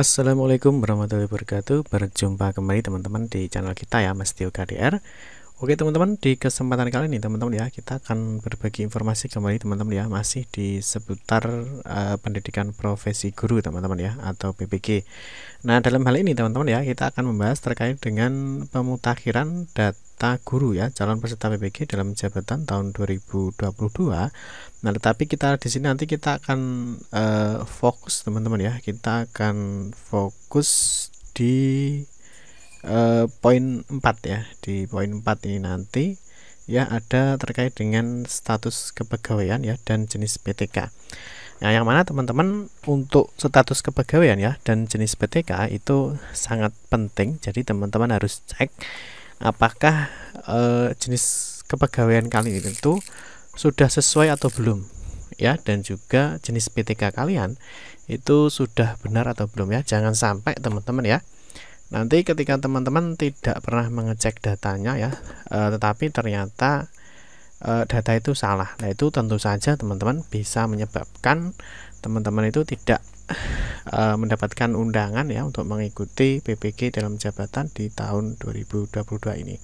Assalamualaikum warahmatullahi wabarakatuh Berjumpa kembali teman-teman di channel kita ya Mas Tio KDR Oke teman-teman, di kesempatan kali ini teman-teman ya, kita akan berbagi informasi kembali teman-teman ya, masih di seputar uh, pendidikan profesi guru teman-teman ya, atau PPG. Nah, dalam hal ini teman-teman ya, kita akan membahas terkait dengan pemutakhiran data guru ya, calon peserta PPG dalam jabatan tahun 2022. Nah, tetapi kita di sini nanti kita akan uh, fokus teman-teman ya, kita akan fokus di Eh, poin 4 ya di poin 4 ini nanti ya ada terkait dengan status kepegawaian ya dan jenis PTK. Nah, yang mana teman-teman untuk status kepegawaian ya dan jenis PTK itu sangat penting. Jadi teman-teman harus cek apakah e, jenis kepegawaian kali ini itu sudah sesuai atau belum ya dan juga jenis PTK kalian itu sudah benar atau belum ya. Jangan sampai teman-teman ya Nanti ketika teman-teman tidak pernah mengecek datanya ya, e, tetapi ternyata e, data itu salah. Nah, itu tentu saja teman-teman bisa menyebabkan teman-teman itu tidak e, mendapatkan undangan ya untuk mengikuti PPG dalam jabatan di tahun 2022 ini.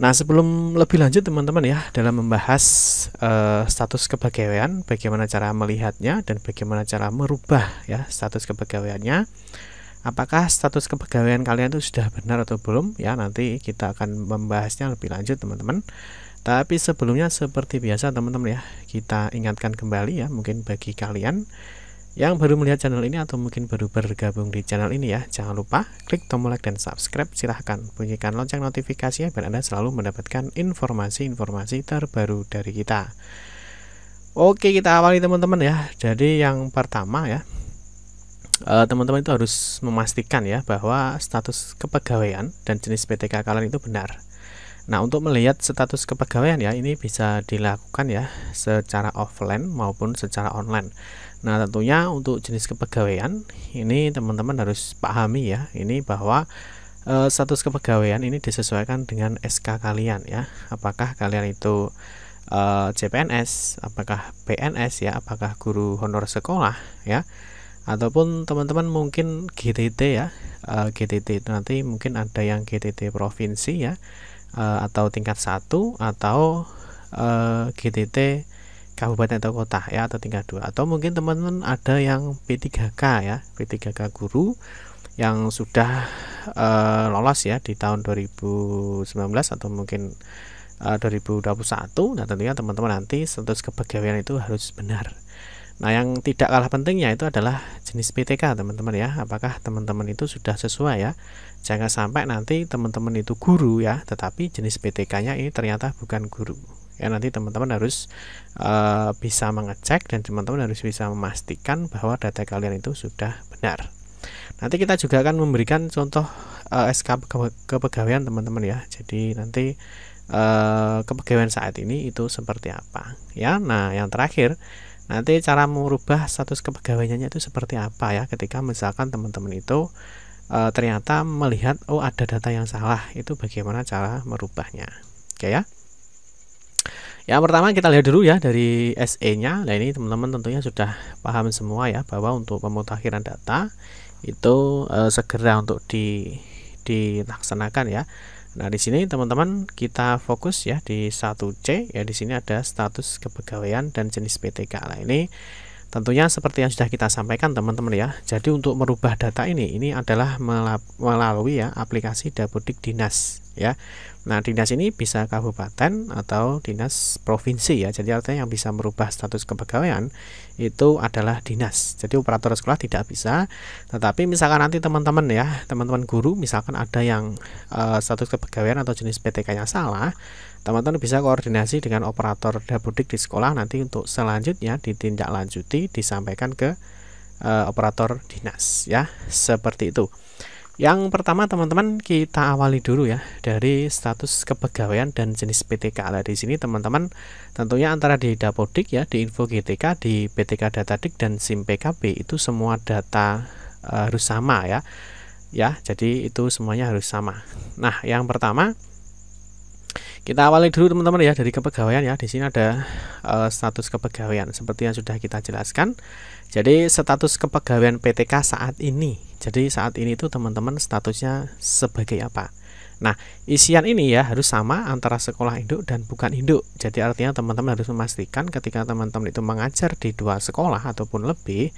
Nah, sebelum lebih lanjut teman-teman ya dalam membahas e, status kepegawaian, bagaimana cara melihatnya dan bagaimana cara merubah ya status kepegawaiannya apakah status kepegawaian kalian itu sudah benar atau belum ya nanti kita akan membahasnya lebih lanjut teman-teman tapi sebelumnya seperti biasa teman-teman ya kita ingatkan kembali ya mungkin bagi kalian yang baru melihat channel ini atau mungkin baru bergabung di channel ini ya jangan lupa klik tombol like dan subscribe silahkan bunyikan lonceng notifikasinya biar anda selalu mendapatkan informasi-informasi terbaru dari kita Oke kita awali teman-teman ya jadi yang pertama ya Eh, teman-teman itu harus memastikan ya bahwa status kepegawaian dan jenis PTK kalian itu benar. Nah, untuk melihat status kepegawaian ya, ini bisa dilakukan ya secara offline maupun secara online. Nah, tentunya untuk jenis kepegawaian ini teman-teman harus pahami ya, ini bahwa uh, status kepegawaian ini disesuaikan dengan SK kalian ya. Apakah kalian itu uh, eh, CPNS, apakah PNS ya, apakah guru honor sekolah ya ataupun teman-teman mungkin GTT ya eh, GTT itu nanti mungkin ada yang GTT provinsi ya eh, atau tingkat satu atau eh, GTT kabupaten atau kota ya atau tingkat dua atau mungkin teman-teman ada yang P3K ya P3K guru yang sudah uh, lolos ya di tahun 2019 atau mungkin uh, 2021 nah tentunya teman-teman nanti status kepegawaian itu harus benar Nah, yang tidak kalah pentingnya itu adalah jenis PTK, teman-teman ya. Apakah teman-teman itu sudah sesuai ya? Jangan sampai nanti teman-teman itu guru ya, tetapi jenis PTK-nya ini ternyata bukan guru. Ya, nanti teman-teman harus uh, bisa mengecek dan teman-teman harus bisa memastikan bahwa data kalian itu sudah benar. Nanti kita juga akan memberikan contoh uh, eh, SK kepegawaian teman-teman ya. Jadi nanti uh, kepegawaian saat ini itu seperti apa ya. Nah, yang terakhir Nanti cara merubah status kepegawaiannya itu seperti apa ya ketika misalkan teman-teman itu e, ternyata melihat oh ada data yang salah itu bagaimana cara merubahnya. Oke ya. Yang pertama kita lihat dulu ya dari SE-nya. Nah ini teman-teman tentunya sudah paham semua ya bahwa untuk pemutakhiran data itu e, segera untuk di dilaksanakan ya Nah, di sini teman-teman kita fokus ya di 1C ya di sini ada status kepegawaian dan jenis PTK. Nah, ini tentunya seperti yang sudah kita sampaikan teman-teman ya. Jadi untuk merubah data ini ini adalah melalui ya aplikasi Dapodik Dinas ya. Nah, dinas ini bisa kabupaten atau dinas provinsi ya. Jadi artinya yang bisa merubah status kepegawaian itu adalah dinas. Jadi operator sekolah tidak bisa. Tetapi misalkan nanti teman-teman ya, teman-teman guru misalkan ada yang uh, status kepegawaian atau jenis PTK-nya salah, teman-teman bisa koordinasi dengan operator dapodik di sekolah nanti untuk selanjutnya ditindaklanjuti disampaikan ke uh, operator dinas ya seperti itu yang pertama teman-teman kita awali dulu ya dari status kepegawaian dan jenis PTK. Nah, di sini teman-teman tentunya antara di Dapodik ya, di Info GTK, di PTK Datadik dan SIM PKB itu semua data uh, harus sama ya. Ya, jadi itu semuanya harus sama. Nah, yang pertama kita awali dulu teman-teman ya dari kepegawaian ya. Di sini ada uh, status kepegawaian seperti yang sudah kita jelaskan. Jadi status kepegawaian PTK saat ini. Jadi saat ini itu teman-teman statusnya sebagai apa? Nah, isian ini ya harus sama antara sekolah induk dan bukan induk. Jadi artinya teman-teman harus memastikan ketika teman-teman itu mengajar di dua sekolah ataupun lebih,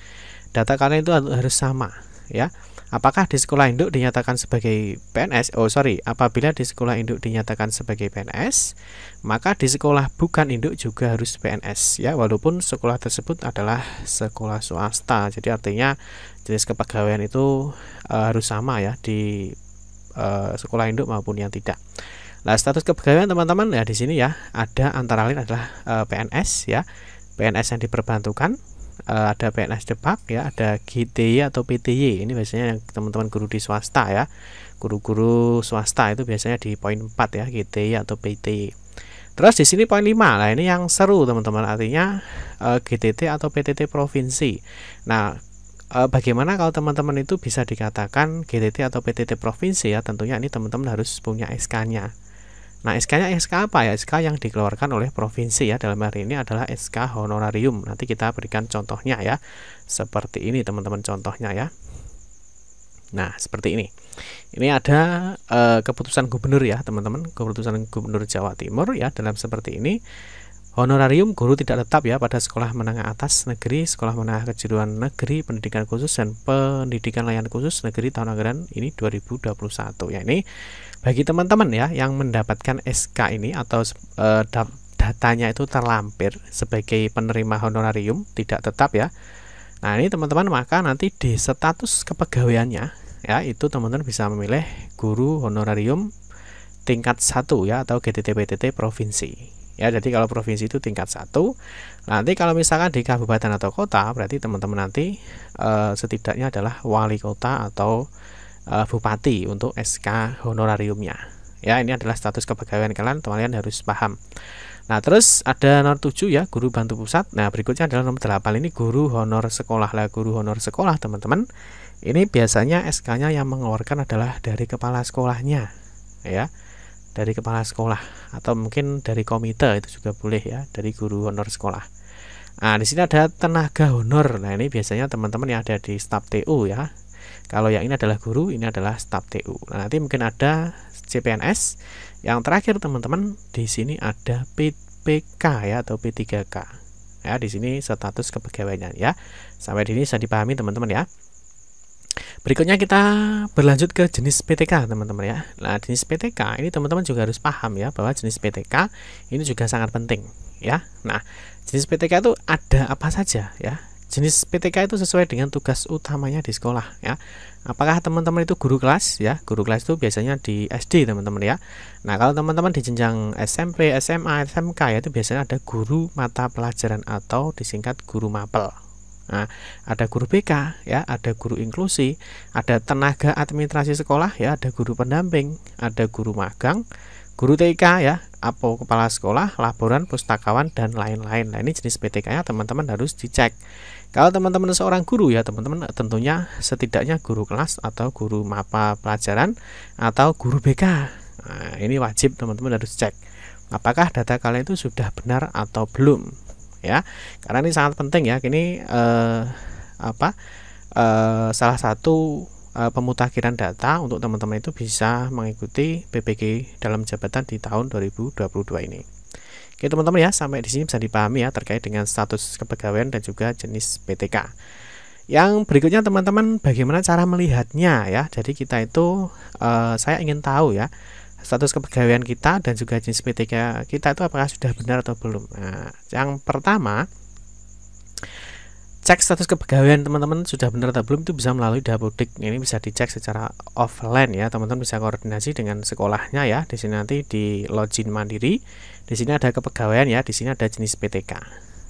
data kalian itu harus sama ya. Apakah di sekolah induk dinyatakan sebagai PNS? Oh sorry, apabila di sekolah induk dinyatakan sebagai PNS, maka di sekolah bukan induk juga harus PNS ya, walaupun sekolah tersebut adalah sekolah swasta. Jadi artinya jenis kepegawaian itu e, harus sama ya di e, sekolah induk maupun yang tidak. Nah, status kepegawaian teman-teman ya di sini ya ada antara lain adalah e, PNS ya, PNS yang diperbantukan, uh, ada PNS Depak ya, ada GTY atau PTY. Ini biasanya yang teman-teman guru di swasta ya. Guru-guru swasta itu biasanya di poin 4 ya, GTY atau PTY. Terus di sini poin 5. Nah, ini yang seru teman-teman artinya uh, eh, GTT atau PTT provinsi. Nah, eh, Bagaimana kalau teman-teman itu bisa dikatakan GTT atau PTT provinsi ya tentunya ini teman-teman harus punya SK-nya Nah, SK-nya SK apa ya? SK yang dikeluarkan oleh provinsi ya. Dalam hari ini adalah SK honorarium. Nanti kita berikan contohnya ya. Seperti ini teman-teman contohnya ya. Nah, seperti ini. Ini ada e, keputusan gubernur ya, teman-teman. Keputusan gubernur Jawa Timur ya dalam seperti ini. Honorarium guru tidak tetap ya pada sekolah menengah atas negeri, sekolah menengah kejuruan negeri, pendidikan khusus dan pendidikan layanan khusus negeri tahun anggaran ini 2021. Ya ini bagi teman-teman ya yang mendapatkan SK ini atau e, datanya itu terlampir sebagai penerima honorarium tidak tetap ya. Nah, ini teman-teman maka nanti di status kepegawaiannya ya itu teman-teman bisa memilih guru honorarium tingkat 1 ya atau GTTPTT provinsi ya jadi kalau provinsi itu tingkat satu nanti kalau misalkan di kabupaten atau kota berarti teman-teman nanti e, setidaknya adalah wali kota atau e, bupati untuk SK honorariumnya ya ini adalah status kepegawaian kalian teman-teman harus paham Nah, terus ada nomor 7 ya, guru bantu pusat. Nah, berikutnya adalah nomor 8 ini guru honor sekolah. Lah, guru honor sekolah, teman-teman. Ini biasanya SK-nya yang mengeluarkan adalah dari kepala sekolahnya, ya dari kepala sekolah atau mungkin dari komite itu juga boleh ya dari guru honor sekolah nah di sini ada tenaga honor nah ini biasanya teman-teman yang ada di staf TU ya kalau yang ini adalah guru ini adalah staf TU nah, nanti mungkin ada CPNS yang terakhir teman-teman di sini ada PPK ya atau P3K ya di sini status kepegawaian ya sampai di sini bisa dipahami teman-teman ya Berikutnya kita berlanjut ke jenis PTK teman-teman ya. Nah jenis PTK ini teman-teman juga harus paham ya bahwa jenis PTK ini juga sangat penting ya. Nah jenis PTK itu ada apa saja ya. Jenis PTK itu sesuai dengan tugas utamanya di sekolah ya. Apakah teman-teman itu guru kelas ya? Guru kelas itu biasanya di SD teman-teman ya. Nah kalau teman-teman di jenjang SMP, SMA, SMK ya itu biasanya ada guru mata pelajaran atau disingkat guru mapel Nah, ada guru BK, ya, ada guru inklusi, ada tenaga administrasi sekolah, ya, ada guru pendamping, ada guru magang, guru TK, ya, atau kepala sekolah, laboran, pustakawan, dan lain-lain. Nah, ini jenis PTK-nya teman-teman harus dicek. Kalau teman-teman seorang guru ya teman-teman tentunya setidaknya guru kelas atau guru mapa pelajaran atau guru BK. Nah, ini wajib teman-teman harus cek apakah data kalian itu sudah benar atau belum ya karena ini sangat penting ya ini eh, apa eh, salah satu eh, pemutakhiran data untuk teman-teman itu bisa mengikuti PPG dalam jabatan di tahun 2022 ini Oke teman-teman ya sampai di sini bisa dipahami ya terkait dengan status kepegawaian dan juga jenis PTK yang berikutnya teman-teman bagaimana cara melihatnya ya jadi kita itu eh, saya ingin tahu ya status kepegawaian kita dan juga jenis PTK kita itu apakah sudah benar atau belum. Nah, yang pertama cek status kepegawaian teman-teman sudah benar atau belum itu bisa melalui dapodik ini bisa dicek secara offline ya teman-teman bisa koordinasi dengan sekolahnya ya di sini nanti di login mandiri di sini ada kepegawaian ya di sini ada jenis PTK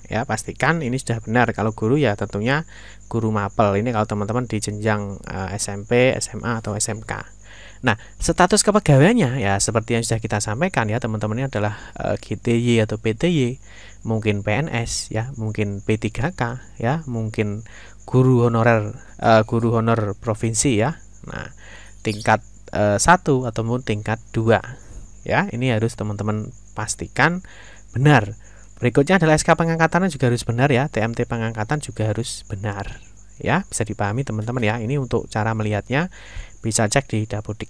ya pastikan ini sudah benar kalau guru ya tentunya guru mapel ini kalau teman-teman di jenjang eh, SMP SMA atau SMK Nah, status kepegawaiannya ya seperti yang sudah kita sampaikan ya teman-teman ini adalah e, eh, GTY atau PTY, mungkin PNS ya, mungkin P3K ya, mungkin guru honorer e, guru honor provinsi ya. Nah, tingkat e, eh, 1 ataupun tingkat 2. Ya, ini harus teman-teman pastikan benar. Berikutnya adalah SK ya, pengangkatan juga harus benar ya, TMT pengangkatan juga harus benar ya bisa dipahami teman-teman ya ini untuk cara melihatnya bisa cek di Dapodik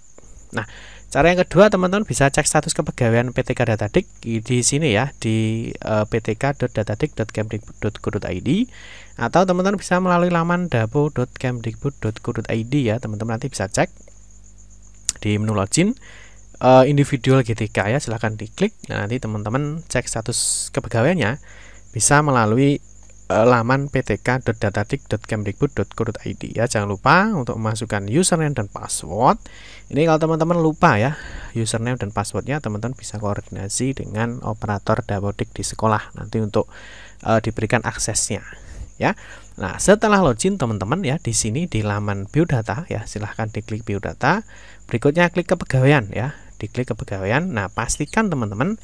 nah cara yang kedua teman-teman bisa cek status kepegawaian PTK Datadik di sini ya di uh, eh, ptk.datadik.kemdikbud.go.id atau teman-teman bisa melalui laman dapo.kemdikbud.go.id ya teman-teman nanti bisa cek di menu login uh, individual GTK ya silahkan diklik nah, nanti teman-teman cek status kepegawaiannya bisa melalui uh, laman ptk.datatik.kemdikbud.co.id ya. Jangan lupa untuk memasukkan username dan password. Ini kalau teman-teman lupa ya username dan passwordnya, teman-teman bisa koordinasi dengan operator dapodik di sekolah nanti untuk uh, diberikan aksesnya ya. Nah, setelah login teman-teman ya di sini di laman biodata ya, silahkan diklik biodata. Berikutnya klik kepegawaian ya diklik kepegawaian. Nah, pastikan teman-teman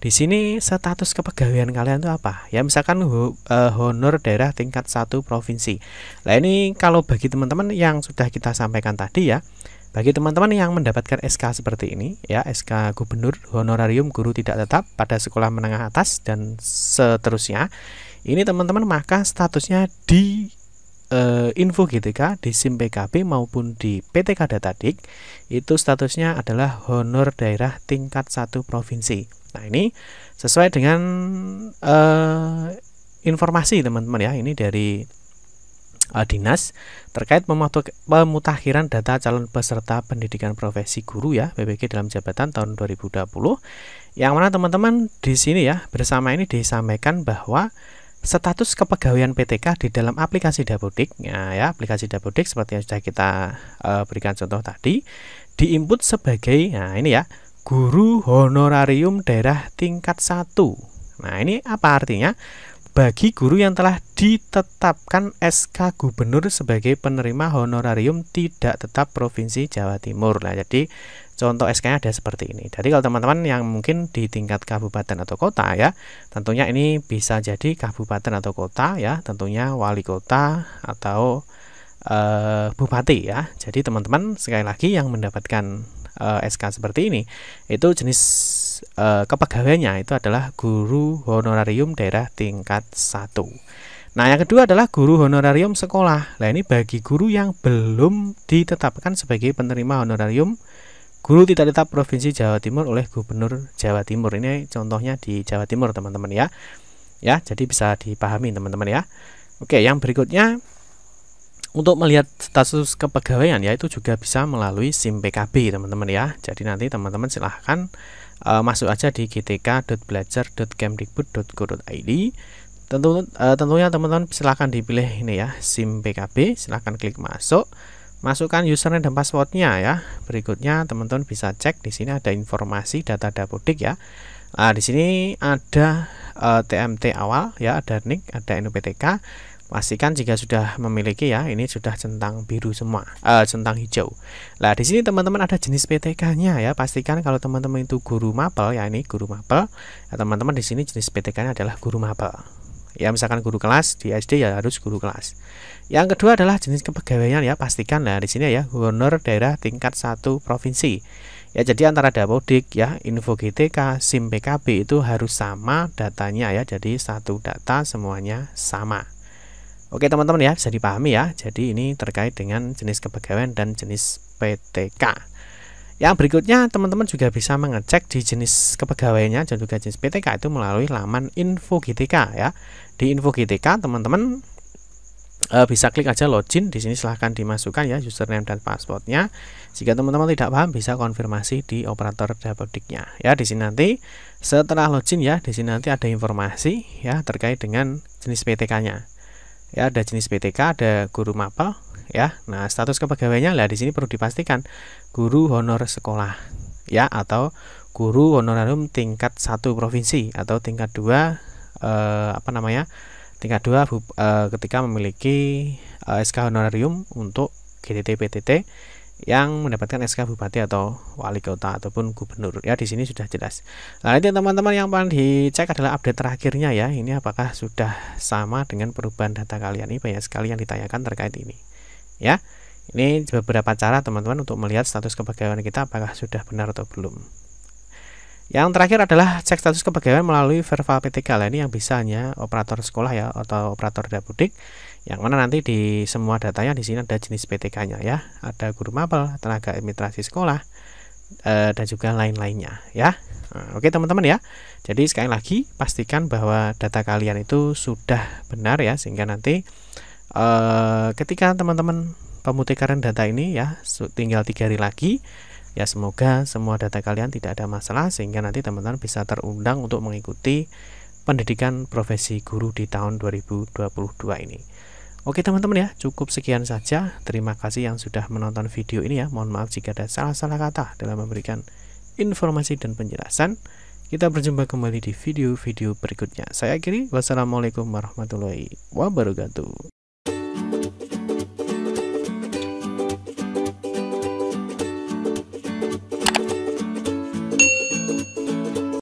di sini status kepegawaian kalian itu apa? Ya, misalkan ho eh, honor daerah tingkat 1 provinsi. Nah, ini kalau bagi teman-teman yang sudah kita sampaikan tadi ya, bagi teman-teman yang mendapatkan SK seperti ini, ya SK Gubernur Honorarium Guru Tidak Tetap pada sekolah menengah atas dan seterusnya, ini teman-teman maka statusnya di e, info GTK di SIM PKB maupun di PTK Datadik itu statusnya adalah honor daerah tingkat satu provinsi. Nah, ini sesuai dengan e, informasi teman-teman ya. Ini dari e, dinas terkait pemutakhiran data calon peserta pendidikan profesi guru ya PPG dalam jabatan tahun 2020. Yang mana teman-teman di sini ya bersama ini disampaikan bahwa status kepegawaian PTK di dalam aplikasi Dapodik ya, ya aplikasi Dapodik seperti yang sudah kita e, berikan contoh tadi diinput sebagai nah ini ya guru honorarium daerah tingkat 1 nah ini apa artinya bagi guru yang telah ditetapkan SK Gubernur sebagai penerima honorarium tidak tetap Provinsi Jawa Timur lah jadi Contoh SK nya ada seperti ini. Jadi kalau teman-teman yang mungkin di tingkat kabupaten atau kota ya, tentunya ini bisa jadi kabupaten atau kota ya, tentunya wali kota atau e, bupati ya. Jadi teman-teman sekali lagi yang mendapatkan e, eh, SK seperti ini, itu jenis e, eh, kepegawaiannya itu adalah guru honorarium daerah tingkat 1. Nah, yang kedua adalah guru honorarium sekolah. Nah, ini bagi guru yang belum ditetapkan sebagai penerima honorarium Guru tidak tetap Provinsi Jawa Timur oleh Gubernur Jawa Timur. Ini contohnya di Jawa Timur, teman-teman ya. Ya, jadi bisa dipahami teman-teman ya. Oke, yang berikutnya untuk melihat status kepegawaian yaitu juga bisa melalui SIM PKB teman-teman ya. Jadi nanti teman-teman silahkan e, masuk aja di gtk.belajar.kemdikbud.go.id tentu e, tentunya teman-teman silahkan dipilih ini ya SIM PKB silahkan klik masuk Masukkan username dan passwordnya ya. Berikutnya teman-teman bisa cek di sini ada informasi data dapodik ya. Nah, di sini ada uh, eh, TMT awal ya, ada nick, ada NUPTK. Pastikan jika sudah memiliki ya, ini sudah centang biru semua, uh, centang hijau. Nah, di sini teman-teman ada jenis PTK-nya ya. Pastikan kalau teman-teman itu guru mapel ya, ini guru mapel. Ya, teman-teman di sini jenis PTK-nya adalah guru mapel ya misalkan guru kelas di SD ya harus guru kelas yang kedua adalah jenis kepegawaian ya pastikan nah di sini ya gubernur daerah tingkat satu provinsi ya jadi antara dapodik ya info GTK SIM PKB itu harus sama datanya ya jadi satu data semuanya sama Oke teman-teman ya bisa dipahami ya jadi ini terkait dengan jenis kepegawaian dan jenis PTK yang berikutnya, teman-teman juga bisa mengecek di jenis kepegawaiannya dan juga jenis PTK itu melalui laman info GTK ya. Di info GTK, teman-teman e, bisa klik aja login di sini silahkan dimasukkan ya username dan passwordnya. Jika teman-teman tidak paham bisa konfirmasi di operator dapodiknya ya. Di sini nanti setelah login ya, di sini nanti ada informasi ya terkait dengan jenis PTK-nya. Ya, ada jenis PTK, ada guru mapel ya. Nah, status kepegawaiannya lah di sini perlu dipastikan guru honor sekolah ya atau guru honorarium tingkat satu provinsi atau tingkat dua eh, apa namanya tingkat dua eh, ketika memiliki eh, SK honorarium untuk GTT PTT yang mendapatkan SK bupati atau wali kota ataupun gubernur ya di sini sudah jelas. Nah ini teman-teman yang paling dicek adalah update terakhirnya ya ini apakah sudah sama dengan perubahan data kalian ini banyak sekali yang ditanyakan terkait ini ya. Ini beberapa cara teman-teman untuk melihat status kepegawaian kita apakah sudah benar atau belum. Yang terakhir adalah cek status kepegawaian melalui verbal PTK. Lah ini yang bisa operator sekolah ya atau operator dapudik. Yang mana nanti di semua datanya di sini ada jenis PTK-nya ya. Ada guru mapel, tenaga administrasi sekolah eh, dan juga lain-lainnya ya. Nah, oke teman-teman ya. Jadi sekali lagi pastikan bahwa data kalian itu sudah benar ya sehingga nanti e, ketika teman-teman pemutikaran data ini ya tinggal tiga hari lagi ya semoga semua data kalian tidak ada masalah sehingga nanti teman-teman bisa terundang untuk mengikuti pendidikan profesi guru di tahun 2022 ini Oke teman-teman ya cukup sekian saja terima kasih yang sudah menonton video ini ya mohon maaf jika ada salah-salah kata dalam memberikan informasi dan penjelasan kita berjumpa kembali di video-video berikutnya. Saya akhiri, wassalamualaikum warahmatullahi wabarakatuh.